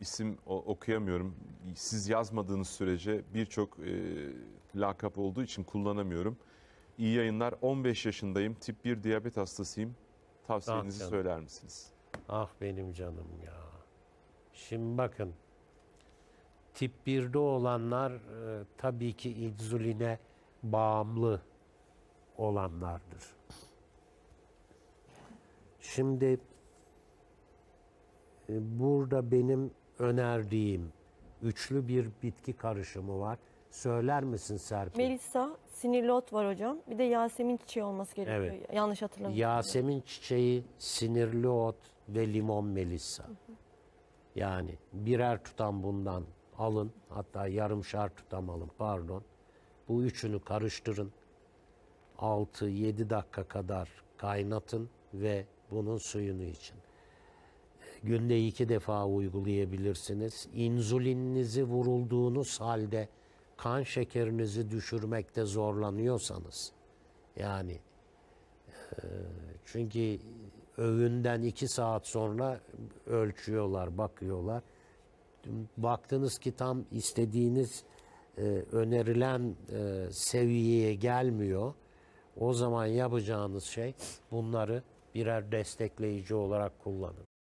isim okuyamıyorum. Siz yazmadığınız sürece birçok e, lakap olduğu için kullanamıyorum. İyi yayınlar. 15 yaşındayım. Tip 1 diyabet hastasıyım. Tavsiyenizi ah söyler misiniz? Ah benim canım ya. Şimdi bakın. Tip 1'de olanlar e, tabii ki inzuline bağımlı olanlardır. Şimdi e, burada benim önerdiğim üçlü bir bitki karışımı var. Söyler misin Serpil? Melisa, sinirlot var hocam. Bir de Yasemin çiçeği olması gerekiyor. Evet. Yanlış hatırlamıyorum. Yasemin çiçeği, sinirli ot ve limon melisa. Hı hı. Yani birer tutam bundan alın. Hatta yarımşar tutam alın pardon. Bu üçünü karıştırın. 6-7 dakika kadar kaynatın ve bunun suyunu için. Günde iki defa uygulayabilirsiniz. İnzulininizi vurulduğunuz halde kan şekerinizi düşürmekte zorlanıyorsanız yani e, çünkü öğünden iki saat sonra ölçüyorlar, bakıyorlar. Baktınız ki tam istediğiniz e, önerilen e, seviyeye gelmiyor. O zaman yapacağınız şey bunları birer destekleyici olarak kullanın.